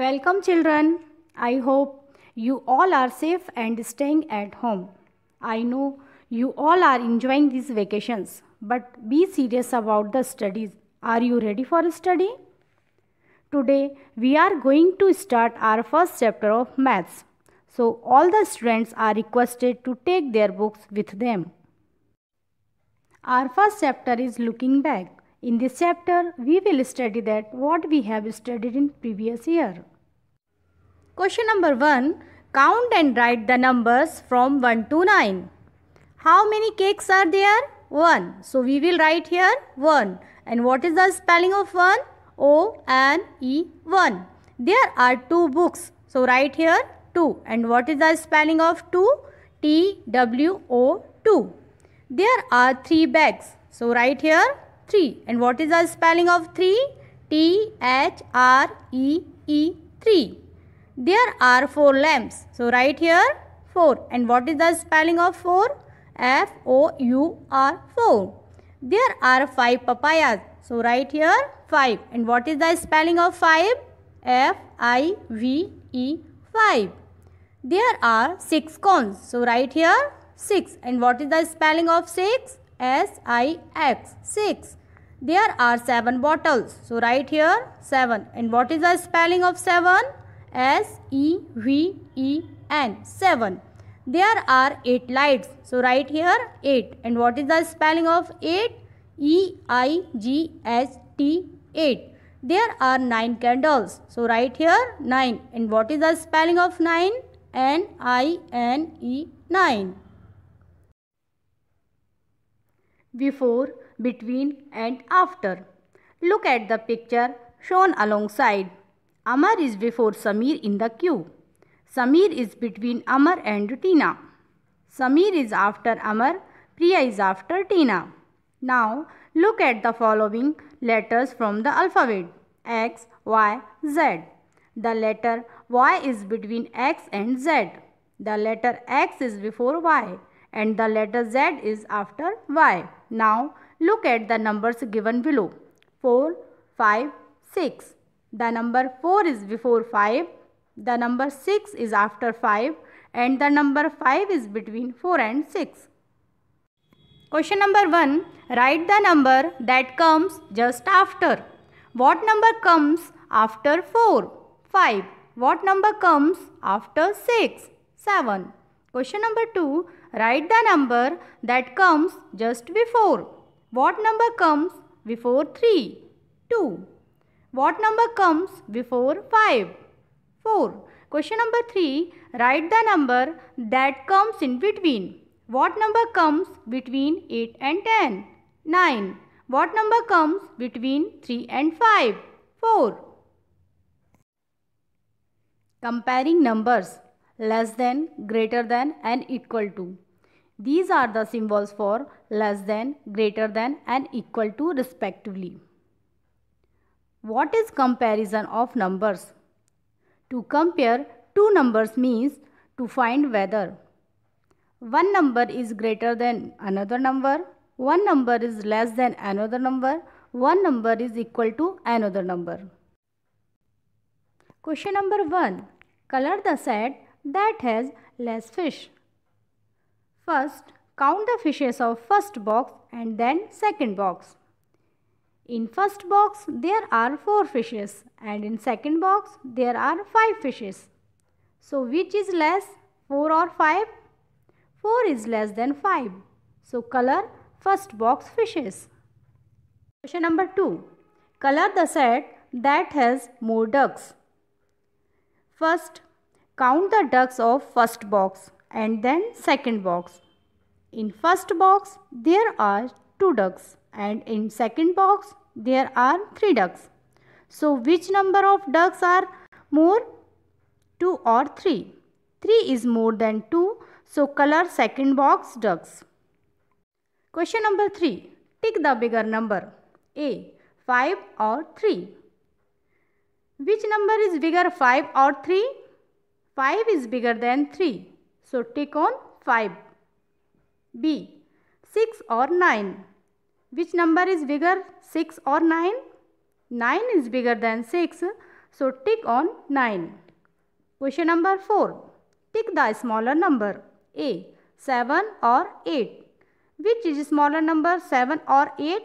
Welcome children. I hope you all are safe and staying at home. I know you all are enjoying these vacations, but be serious about the studies. Are you ready for study? Today we are going to start our first chapter of maths. So all the students are requested to take their books with them. Our first chapter is looking back. In this chapter, we will study that what we have studied in previous year. Question number 1. Count and write the numbers from 1 to 9. How many cakes are there? 1. So we will write here 1. And what is the spelling of 1? O and E 1. There are two books. So write here 2. And what is the spelling of 2? T W O 2. There are three bags. So write here 3. And what is the spelling of 3? T H R E E 3. There are 4 lamps. So write here 4. And what is the spelling of 4? F O U R 4. There are 5 papayas. So write here 5. And what is the spelling of 5? F I V E 5. There are 6 cones. So write here 6. And what is the spelling of 6? S-I-X, 6. There are 7 bottles. So, write here 7. And what is the spelling of 7? S-E-V-E-N, 7. There are 8 lights. So, write here 8. And what is the spelling of 8? E-I-G-H-T, 8. There are 9 candles. So, write here 9. And what is the spelling of 9? N-I-N-E, 9. before, between and after. Look at the picture shown alongside. Amar is before Samir in the queue. Samir is between Amar and Tina. Samir is after Amar. Priya is after Tina. Now look at the following letters from the alphabet X, Y, Z. The letter Y is between X and Z. The letter X is before Y and the letter Z is after Y. Now look at the numbers given below 4, 5, 6. The number 4 is before 5, the number 6 is after 5 and the number 5 is between 4 and 6. Question number 1. Write the number that comes just after. What number comes after 4? 5. What number comes after 6? 7. Question number 2. Write the number that comes just before. What number comes before 3? 2. What number comes before 5? 4. Question number 3. Write the number that comes in between. What number comes between 8 and 10? 9. What number comes between 3 and 5? 4. Comparing numbers less than, greater than and equal to. These are the symbols for less than, greater than and equal to respectively. What is comparison of numbers? To compare two numbers means to find whether one number is greater than another number, one number is less than another number, one number is equal to another number. Question number 1. Color the set that has less fish. First, count the fishes of first box and then second box. In first box, there are 4 fishes and in second box, there are 5 fishes. So, which is less, 4 or 5? 4 is less than 5. So, color first box fishes. Question number 2. Color the set that has more ducks. First, Count the ducks of first box and then second box. In first box, there are two ducks and in second box, there are three ducks. So, which number of ducks are more? 2 or 3. 3 is more than 2. So, color second box ducks. Question number 3. Tick the bigger number. A. 5 or 3. Which number is bigger 5 or 3? 5 is bigger than 3. So take on 5. B. 6 or 9. Which number is bigger 6 or 9? 9 is bigger than 6. So tick on 9. Question number 4. Tick the smaller number A. 7 or 8. Which is smaller number 7 or 8?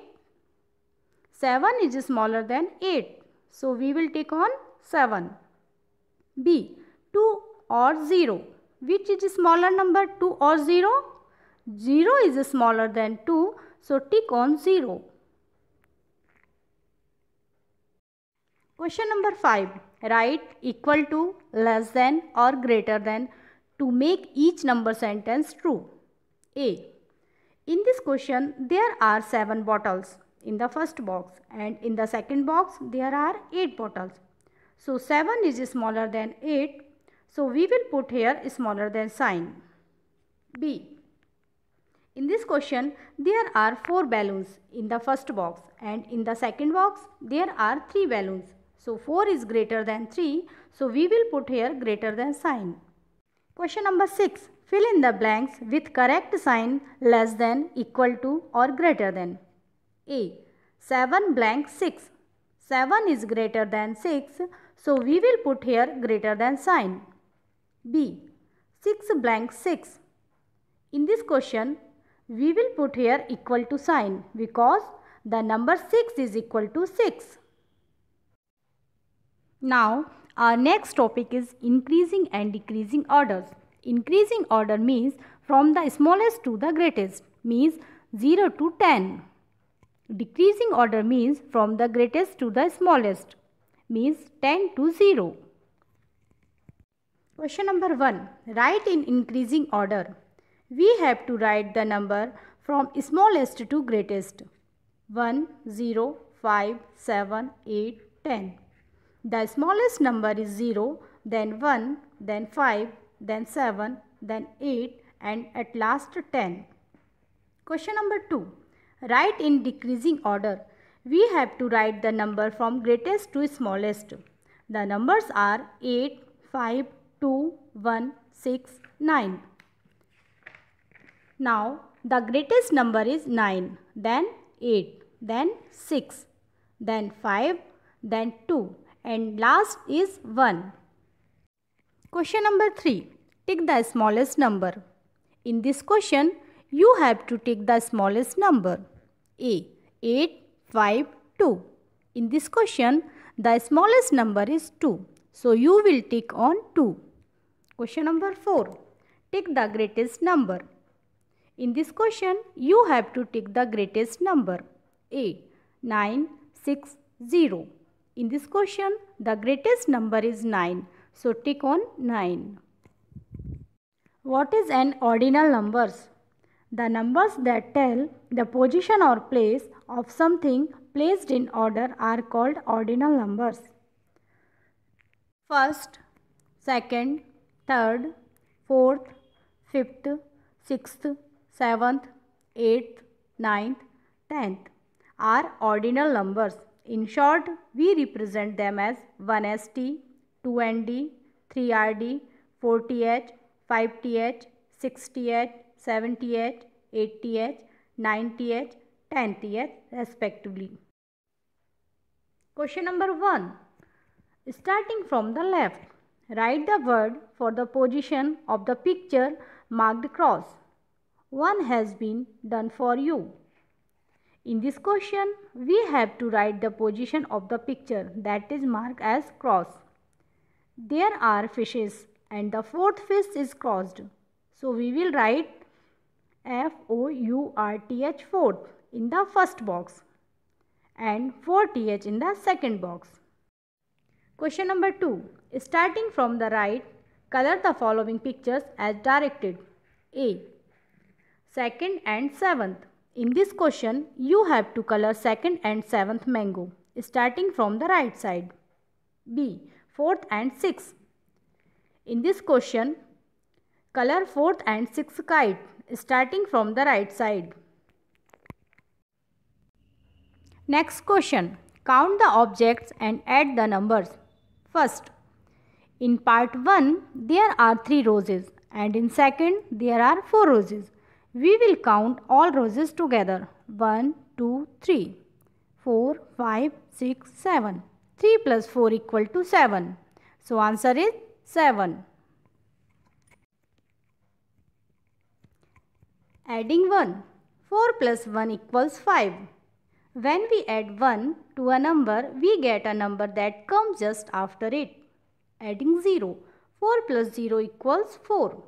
7 is smaller than 8. So we will take on 7. B. 2 or 0. Which is smaller number 2 or 0? 0 is smaller than 2 so tick on 0. Question number 5. Write equal to, less than or greater than to make each number sentence true. A. In this question, there are 7 bottles in the first box and in the second box, there are 8 bottles. So, 7 is smaller than 8 so we will put here smaller than sign. B. In this question, there are 4 balloons in the first box and in the second box, there are 3 balloons. So 4 is greater than 3. So we will put here greater than sign. Question number 6. Fill in the blanks with correct sign less than, equal to or greater than. A. 7 blank 6. 7 is greater than 6. So we will put here greater than sign. B. 6 blank 6. In this question, we will put here equal to sign because the number 6 is equal to 6. Now, our next topic is increasing and decreasing orders. Increasing order means from the smallest to the greatest means 0 to 10. Decreasing order means from the greatest to the smallest means 10 to 0. Question number 1. Write in increasing order. We have to write the number from smallest to greatest. 1, 0, 5, 7, 8, 10. The smallest number is 0, then 1, then 5, then 7, then 8 and at last 10. Question number 2. Write in decreasing order. We have to write the number from greatest to smallest. The numbers are 8, 5, 2169. Now the greatest number is 9, then 8, then 6, then 5, then 2 and last is 1. Question number 3. Take the smallest number. In this question, you have to take the smallest number. A. 8, 5, 2. In this question, the smallest number is 2. So, you will take on 2. Question number 4. Take the greatest number. In this question, you have to take the greatest number. A. 9, 6, 0. In this question, the greatest number is 9. So, take on 9. What is an ordinal numbers? The numbers that tell the position or place of something placed in order are called ordinal numbers. First, second, third, fourth, fifth, sixth, seventh, eighth, ninth, tenth are ordinal numbers. In short, we represent them as 1ST, 2ND, 3RD, 4TH, 5TH, 6TH, 7TH, 8TH, 9TH, 10TH respectively. Question number 1. Starting from the left, Write the word for the position of the picture marked cross. One has been done for you. In this question, we have to write the position of the picture that is marked as cross. There are fishes and the fourth fish is crossed. So we will write F O U R T H fourth in the first box and 4th in the second box. Question number 2. Starting from the right, color the following pictures as directed. A. Second and seventh. In this question, you have to color second and seventh mango, starting from the right side. B. Fourth and sixth. In this question, color fourth and sixth kite, starting from the right side. Next question. Count the objects and add the numbers. First, in part 1 there are 3 roses and in second there are 4 roses. We will count all roses together 1, 2, 3, 4, 5, 6, 7. 3 plus 4 equal to 7. So answer is 7. Adding 1. 4 plus 1 equals 5. When we add 1 to a number, we get a number that comes just after it. Adding 0, 4 plus 0 equals 4.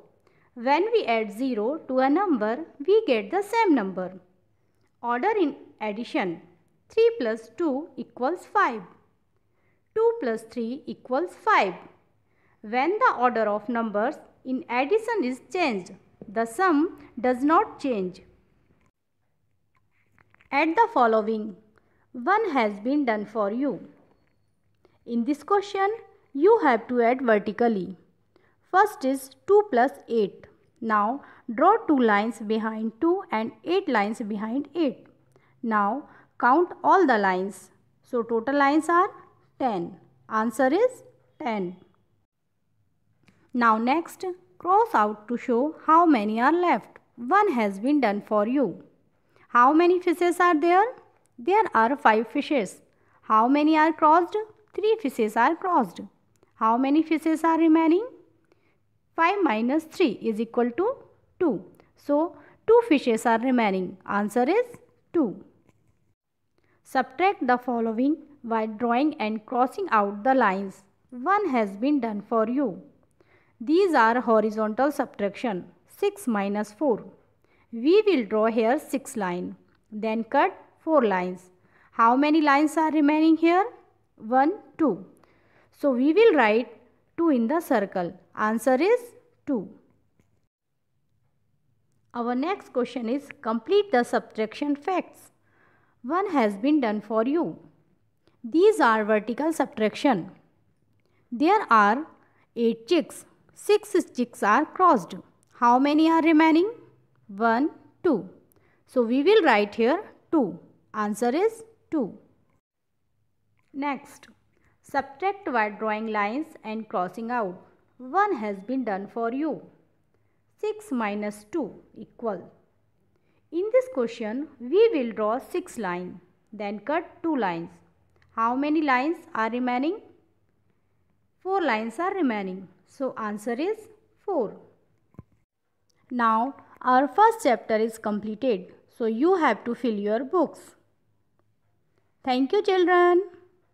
When we add 0 to a number, we get the same number. Order in addition, 3 plus 2 equals 5. 2 plus 3 equals 5. When the order of numbers in addition is changed, the sum does not change. Add the following. One has been done for you. In this question, you have to add vertically. First is 2 plus 8. Now, draw 2 lines behind 2 and 8 lines behind 8. Now, count all the lines. So, total lines are 10. Answer is 10. Now, next, cross out to show how many are left. One has been done for you. How many fishes are there? There are five fishes. How many are crossed? Three fishes are crossed. How many fishes are remaining? 5 minus 3 is equal to 2. So, 2 fishes are remaining. Answer is 2. Subtract the following by drawing and crossing out the lines. One has been done for you. These are horizontal subtraction. 6 minus 4. We will draw here 6 line. Then cut 4 lines. How many lines are remaining here? 1, 2. So we will write 2 in the circle. Answer is 2. Our next question is complete the subtraction facts. One has been done for you. These are vertical subtraction. There are 8 chicks. 6 chicks are crossed. How many are remaining? 1, 2. So we will write here 2. Answer is 2. Next, subtract by drawing lines and crossing out. 1 has been done for you. 6 minus 2 equal. In this question, we will draw 6 lines, then cut 2 lines. How many lines are remaining? 4 lines are remaining. So answer is 4. Now our first chapter is completed. So you have to fill your books. Thank you children.